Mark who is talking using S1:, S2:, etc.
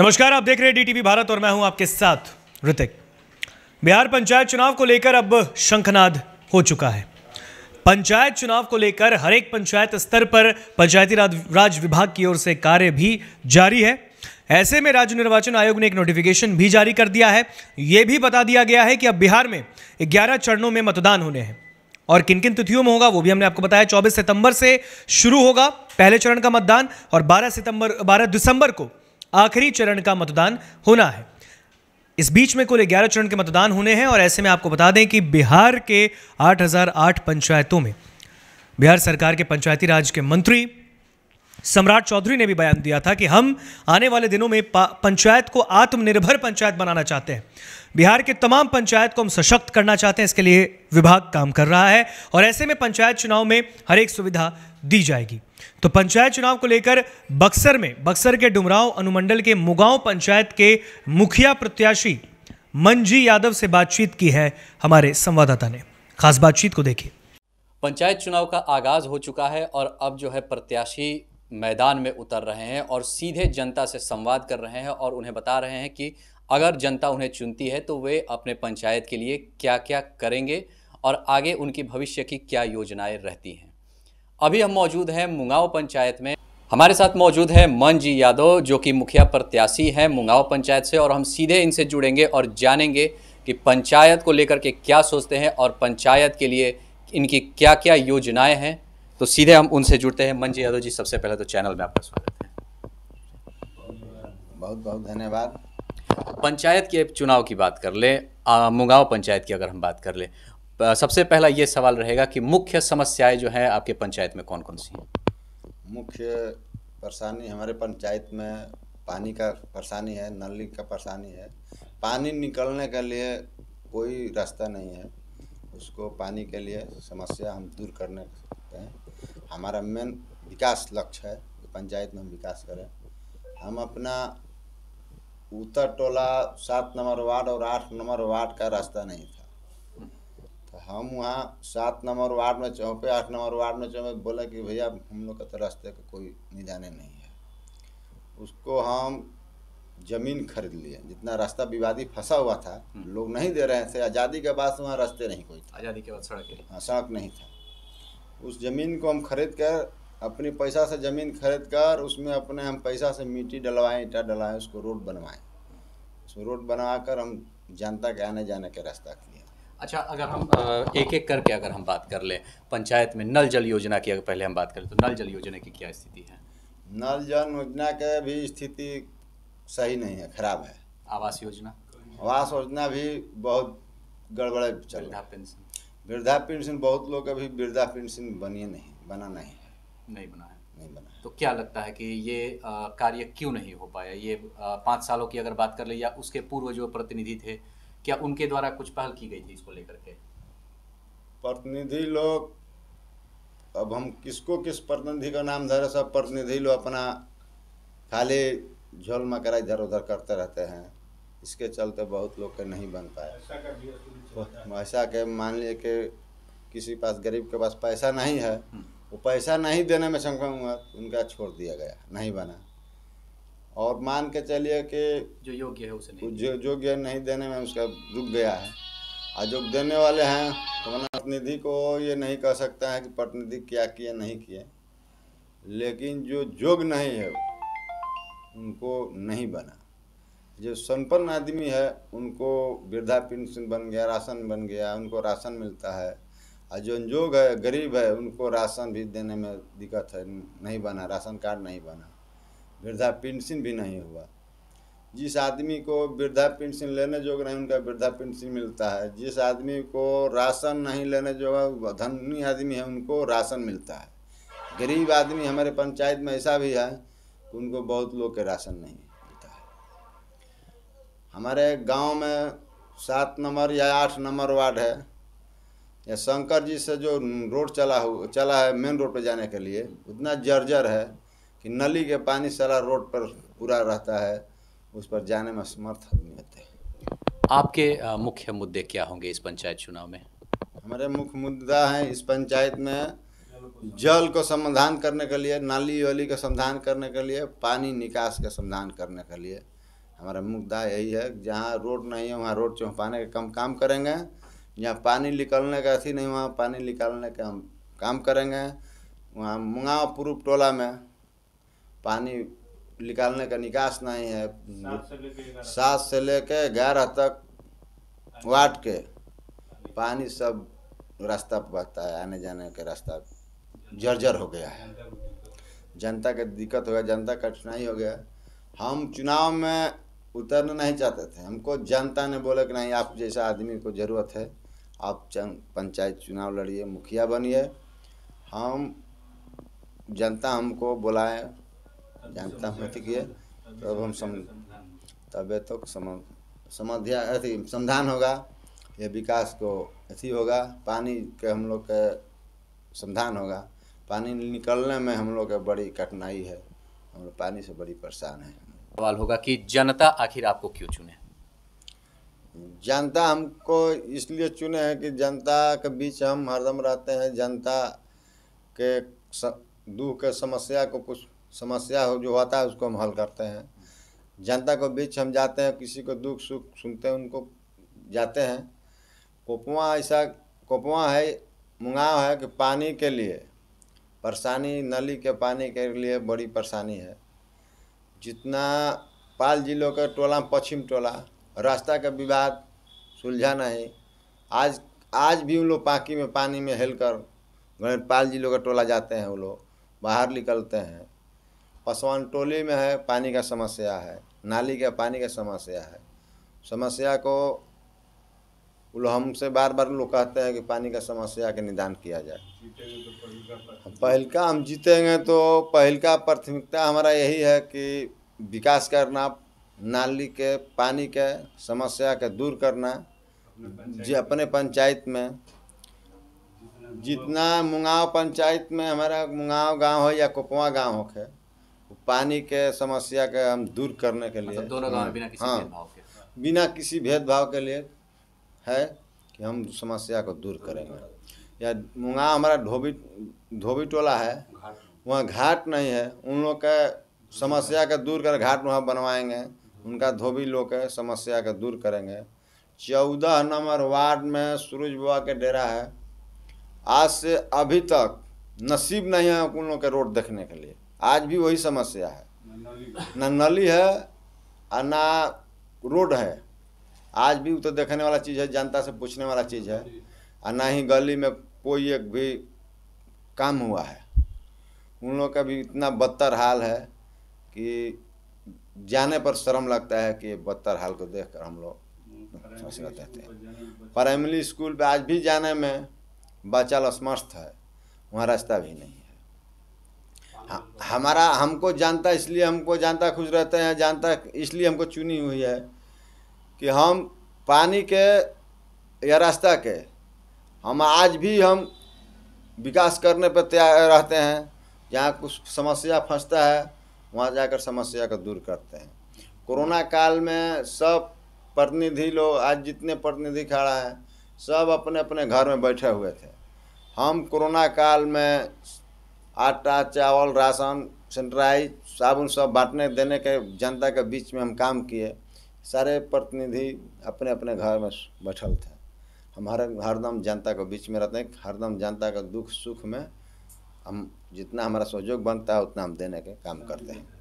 S1: नमस्कार आप देख रहे हैं डीटीवी भारत और मैं हूं आपके साथ ऋतिक बिहार पंचायत चुनाव को लेकर अब शंखनाद हो चुका है पंचायत चुनाव को लेकर हर एक पंचायत स्तर पर पंचायती राज विभाग की ओर से कार्य भी जारी है ऐसे में राज्य निर्वाचन आयोग ने एक नोटिफिकेशन भी जारी कर दिया है ये भी बता दिया गया है कि अब बिहार में ग्यारह चरणों में मतदान होने हैं और किन किन तिथियों में होगा वो भी हमने आपको बताया 24 सितंबर से शुरू होगा पहले चरण का मतदान और 12 सितंबर 12 दिसंबर को आखिरी चरण का मतदान होना है इस बीच में कुल ग्यारह चरण के मतदान होने हैं और ऐसे में आपको बता दें कि बिहार के 8008 पंचायतों में बिहार सरकार के पंचायती राज के मंत्री सम्राट चौधरी ने भी बयान दिया था कि हम आने वाले दिनों में पंचायत को आत्मनिर्भर पंचायत बनाना चाहते हैं बिहार के तमाम पंचायत को हम सशक्त करना चाहते हैं इसके लिए विभाग काम कर रहा है और ऐसे में पंचायत चुनाव में हर एक सुविधा दी जाएगी तो पंचायत चुनाव को लेकर बक्सर में बक्सर के डुमराव अनुमंडल के मुगांव पंचायत के मुखिया प्रत्याशी मंजी यादव से बातचीत की है हमारे संवाददाता ने खास बातचीत को देखिए
S2: पंचायत चुनाव का आगाज हो चुका है और अब जो है प्रत्याशी मैदान में उतर रहे हैं और सीधे जनता से संवाद कर रहे हैं और उन्हें बता रहे हैं कि अगर जनता उन्हें चुनती है तो वे अपने पंचायत के लिए क्या क्या करेंगे और आगे उनकी भविष्य की क्या योजनाएं रहती हैं अभी हम मौजूद हैं मुंगाव पंचायत में हमारे साथ मौजूद है मन जी यादव जो कि मुखिया प्रत्याशी हैं मुंगाव पंचायत से और हम सीधे इनसे जुड़ेंगे और जानेंगे कि पंचायत को लेकर के क्या सोचते हैं और पंचायत के लिए इनकी क्या क्या योजनाएं हैं तो सीधे हम उनसे जुड़ते हैं मंजी यादव जी सबसे पहले तो चैनल में आपका स्वागत है बहुत बहुत धन्यवाद पंचायत के चुनाव की बात कर ले मुगांव पंचायत की अगर हम बात कर ले सबसे पहला ये सवाल रहेगा कि मुख्य समस्याएं जो हैं आपके पंचायत में कौन कौन सी हैं
S3: मुख्य परेशानी हमारे पंचायत में पानी का परेशानी है नली का परेशानी है पानी निकलने के लिए कोई रास्ता नहीं है उसको पानी के लिए समस्या हम दूर करने हमारा मेन विकास लक्ष्य है कि पंचायत में हम विकास करें हम अपना उत्तर टोला सात नंबर वार्ड और आठ नंबर वार्ड का रास्ता नहीं था तो हम वहाँ सात नंबर वार्ड में चौंपे आठ नंबर वार्ड में चौंपे बोले कि भैया हम लोग का तो रास्ते का कोई निदाने नहीं है उसको हम जमीन खरीद लिए जितना रास्ता विवादी फंसा हुआ था हम्म। लोग नहीं दे रहे थे आज़ादी के बाद से वहाँ रास्ते नहीं कोई
S2: था आज़ादी के बाद सड़क हाँ सड़क नहीं
S3: था उस ज़मीन को हम खरीद कर अपनी पैसा से ज़मीन खरीद कर उसमें अपने हम पैसा से मिट्टी डलवाएं ईटा डलवाएं उसको रोड बनवाएं उसमें रोड बनवा कर हम जनता के आने जाने के रास्ता
S2: किए अच्छा अगर हम एक एक करके अगर हम बात कर लें पंचायत में नल जल योजना की अगर पहले हम बात करें तो नल जल योजना की क्या स्थिति है
S3: नल जल योजना के भी स्थिति सही नहीं है खराब है आवास योजना आवास योजना भी बहुत गड़बड़ चल रहा
S2: है पेंशन वृद्धा
S3: पेंशन बहुत लोग अभी वृद्धा पेंशन बनिए नहीं बना नहीं है नहीं बना है
S2: नहीं बना है। तो क्या लगता है कि ये कार्य क्यों नहीं हो पाया ये पाँच सालों की अगर बात कर ले या उसके पूर्व जो प्रतिनिधि थे क्या उनके द्वारा कुछ पहल की गई थी इसको लेकर के
S3: प्रतिनिधि लोग अब हम किसको किस प्रतिनिधि का नाम धरे सब प्रतिनिधि लोग अपना खाली झोल मकरा इधर उधर करते रहते हैं इसके चलते बहुत लोग के नहीं बन पाए ऐसा के मान लिए कि किसी पास गरीब के पास पैसा नहीं है हम्म। वो पैसा नहीं देने में सक्षम हुआ उनका छोड़ दिया गया नहीं बना और मान के चलिए कि जो योग्य है उसे नहीं जो योग्य नहीं देने में उसका रुक गया है और जो देने वाले हैं तो मतलब प्रतिनिधि को ये नहीं कह सकता है कि प्रतिनिधि क्या किए नहीं किए लेकिन जो योग नहीं है उनको नहीं बना जो संपन्न आदमी है उनको वृद्धा पेंशन बन गया राशन बन गया उनको राशन मिलता है और जो अनजोग है गरीब है उनको राशन भी देने में दिक्कत है नहीं बना राशन कार्ड नहीं बना वृद्धा पेंशन भी नहीं हुआ जिस आदमी को वृद्धा पेंशन लेने जोग नहीं उनका वृद्धा पेंशन मिलता है जिस आदमी को राशन नहीं लेने जोगा धनी आदमी है उनको राशन मिलता है गरीब आदमी हमारे पंचायत में ऐसा भी है कि उनको बहुत लोग के राशन नहीं है हमारे गांव में सात नंबर या आठ नंबर वार्ड है या शंकर जी से जो रोड चला हो चला है मेन रोड पर जाने के लिए उतना जर्जर है कि नली के पानी सारा रोड पर पूरा रहता है उस पर जाने में समर्थ नहीं होते
S2: आपके मुख्य मुद्दे क्या होंगे इस पंचायत चुनाव में
S3: हमारे मुख्य मुद्दा हैं इस पंचायत में जल को समाधान करने के लिए नाली वाली का समाधान करने के लिए पानी निकास का समाधान करने के लिए हमारा मुद्दा यही है जहाँ रोड नहीं है वहाँ रोड चौंपाने का कम काम करेंगे जहाँ पानी निकलने का अथी नहीं वहाँ पानी निकालने का हम काम करेंगे वहाँ मुंगाव पूर्व टोला में पानी निकालने का निकास नहीं है सात से लेके ग्यारह तक वाट के पानी सब रास्ता बहता है आने जाने का रास्ता जर्जर हो गया है जनता का दिक्कत हो गया जनता कठिनाई हो गया हम चुनाव में उतरना नहीं चाहते थे हमको जनता ने बोला कि नहीं आप जैसा आदमी को ज़रूरत है आप पंचायत चुनाव लड़िए मुखिया बनिए हम जनता हमको बुलाए जनता हमें किए तब हम सम तब तो समाध्या अथी समाधान होगा ये विकास को अथी होगा पानी के हम लोग के समाधान होगा पानी निकलने में हम लोग के बड़ी कठिनाई है हम लोग पानी से बड़ी परेशान है
S2: सवाल होगा कि जनता आखिर आपको क्यों चुने
S3: जनता हमको इसलिए चुने हैं कि जनता के बीच हम हरदम रहते हैं जनता के दुख के समस्या को कुछ समस्या हो जो होता है उसको हम हल करते हैं जनता के बीच हम जाते हैं किसी को दुख सुख सुनते हैं उनको जाते हैं कोपवा ऐसा कोपवा है मुंगाव है कि पानी के लिए परेशानी नली के पानी के लिए बड़ी परेशानी है जितना पाल जिलों का टोला पश्चिम टोला रास्ता का विवाद सुलझा नहीं आज आज भी उन लोग पाकी में पानी में हिल कर पाल जिलों का टोला जाते हैं वो लोग बाहर निकलते हैं पसवान टोली में है पानी का समस्या है नाली का पानी का समस्या है समस्या को वो लोग हमसे बार बार लोग कहते हैं कि पानी का समस्या के निदान किया जाए
S2: तो
S3: पहलका हम जीतेंगे तो पहलका प्राथमिकता हमारा यही है कि विकास करना नाली के पानी के समस्या के दूर करना जी अपने पंचायत में जितना मुंगाव पंचायत में हमारा मुंगाव गांव हो या कुपवा गांव हो के पानी के समस्या के हम दूर करने के मतलब लिए दोनों गांव बिना किसी हाँ बिना किसी भेदभाव के लिए है कि हम समस्या को दूर करेंगे या मुंगा हमारा धोबी धोबी टोला है वहाँ घाट नहीं है उन लोग का समस्या का दूर कर घाट वहाँ बनवाएंगे उनका धोबी लोग है समस्या का दूर करेंगे चौदह नंबर वार्ड में सूरज बुआ के डेरा है आज से अभी तक नसीब नहीं है उन लोग के रोड देखने के लिए आज भी वही समस्या है न नली है और ना रोड है आज भी वो तो देखने वाला चीज़ है जनता से पूछने वाला चीज़ है और ना ही गली में कोई एक भी काम हुआ है उन लोगों का भी इतना बदतर हाल है कि जाने पर शर्म लगता है कि बदतर हाल को देख कर हम लोग हम्म।
S1: हैं
S3: प्राइमरी स्कूल पे आज भी जाने में बच्चा असमर्थ है वहाँ रास्ता भी नहीं है हाँ। हाँ, हमारा हमको जानता इसलिए हमको जानता खुश रहते हैं जानता इसलिए हमको चुनी हुई है कि हम पानी के या रास्ता के हम आज भी हम विकास करने पर तैयार रहते हैं जहाँ कुछ समस्या फंसता है वहाँ जाकर समस्या को दूर करते हैं कोरोना काल में सब प्रतिनिधि लोग आज जितने प्रतिनिधि खड़ा है सब अपने अपने घर में बैठे हुए थे हम कोरोना काल में आटा चावल राशन सेंट्राइज साबुन सब बांटने देने के जनता के बीच में हम काम किए सारे प्रतिनिधि अपने अपने घर में बैठल थे हम हर हरदम जनता के बीच में रहते हैं हरदम जनता का दुख सुख में हम जितना हमारा सहयोग बनता है उतना हम देने के काम करते हैं